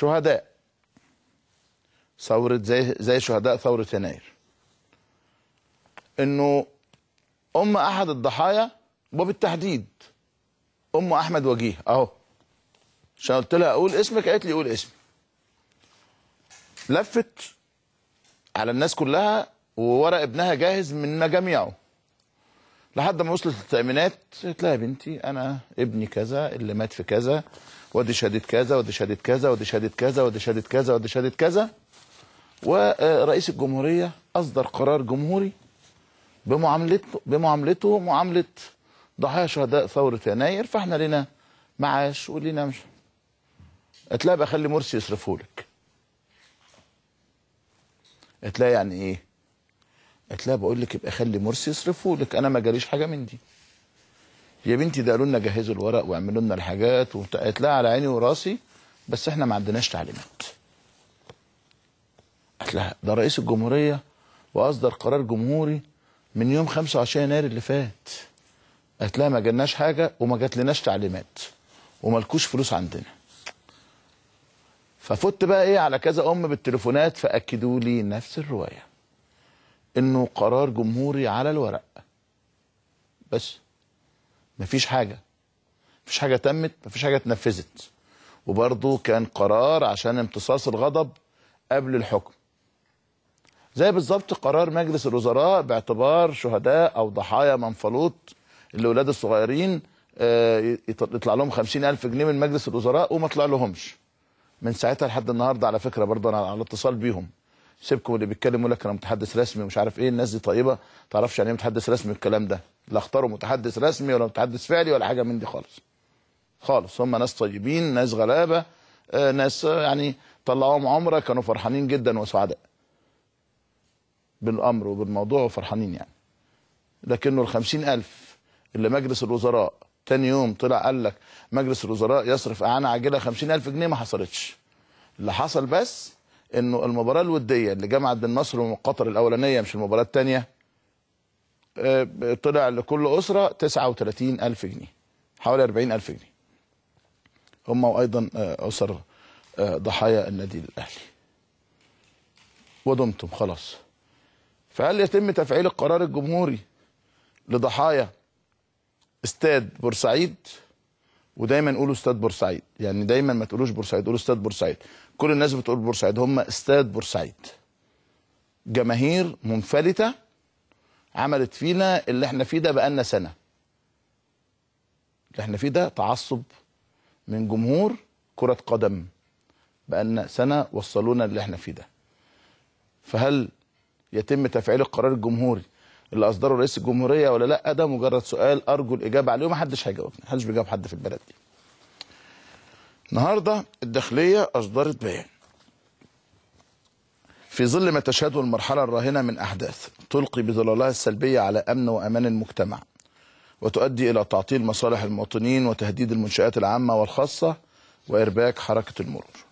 شهداء ثورة زي زي شهداء ثورة يناير انه ام احد الضحايا وبالتحديد ام احمد وجيه اهو عشان قلت لها اقول اسمك قالت لي قول اسمي لفت على الناس كلها وورق ابنها جاهز من جميعه لحد ما وصلت التامينات قلت لها يا بنتي انا ابني كذا اللي مات في كذا ودي شهاده كذا ودي شهاده كذا ودي شهاده كذا ودي شهاده كذا ودي شهاده كذا ورئيس الجمهوريه اصدر قرار جمهوري بمعاملته بمعاملته معامله ضحايا شهداء ثوره يناير فاحنا لنا معاش ولينا مش قلت لها بخلي مرسي يصرفهولك قلت لها يعني ايه قالت لها بقول لك يبقى خلي مرسي يصرفه لك انا ما جاليش حاجه من دي يا بنتي ده قالوا لنا جهزوا الورق واعملوا لنا الحاجات قالت لها على عيني وراسي بس احنا ما عندناش تعليمات قالت لها ده رئيس الجمهوريه واصدر قرار جمهوري من يوم 25 يناير اللي فات قالت لها ما جالناش حاجه وما جاتلناش تعليمات ومالكوش فلوس عندنا ففت بقى ايه على كذا ام بالتليفونات فاكدوا لي نفس الروايه انه قرار جمهوري على الورق بس مفيش حاجه مفيش حاجه تمت مفيش حاجه اتنفذت وبرضه كان قرار عشان امتصاص الغضب قبل الحكم زي بالظبط قرار مجلس الوزراء باعتبار شهداء او ضحايا منفلوط الاولاد الصغيرين آه، يطلع لهم 50000 جنيه من مجلس الوزراء وما طلع لهمش من ساعتها لحد النهارده على فكره برضه انا على اتصال بيهم سيبكم اللي بيتكلموا لك انا متحدث رسمي ومش عارف ايه الناس دي طيبه ما تعرفش يعني ايه متحدث رسمي الكلام ده لا اختاروا متحدث رسمي ولا متحدث فعلي ولا حاجه من دي خالص خالص هم ناس طيبين ناس غلابه آه، ناس آه، يعني طلعوهم عمره كانوا فرحانين جدا وسعداء بالامر وبالموضوع وفرحانين يعني لكنه الخمسين ألف اللي مجلس الوزراء تاني يوم طلع قال لك مجلس الوزراء يصرف اعانه عاجله 50000 جنيه ما حصلتش اللي حصل بس انه المباراه الوديه اللي جمعت بين مصر وقطر الاولانيه مش المباراه الثانيه آه، طلع لكل اسره 39000 جنيه حوالي 40000 جنيه هم وايضا آه، اسر آه، ضحايا النادي الاهلي ودمتم خلاص فهل يتم تفعيل القرار الجمهوري لضحايا استاد بورسعيد ودايما قولوا استاد بورسعيد يعني دايما ما تقولوش بورسعيد قولوا استاد بورسعيد كل الناس بتقول بورسعيد هم استاد بورسعيد جماهير منفلته عملت فينا اللي احنا فيه ده بقالنا سنه اللي احنا فيه ده تعصب من جمهور كره قدم بقالنا سنه وصلونا اللي احنا فيه ده فهل يتم تفعيل القرار الجمهوري اللي اصدره رئيس الجمهوريه ولا لا ده مجرد سؤال ارجو الاجابه عليه ومحدش هيجاوبني محدش بيجاوب حد في البلد دي النهارده الداخليه اصدرت بيان في ظل ما تشهده المرحله الراهنه من احداث تلقي بظلالها السلبيه على امن وامان المجتمع وتؤدي الى تعطيل مصالح المواطنين وتهديد المنشات العامه والخاصه وارباك حركه المرور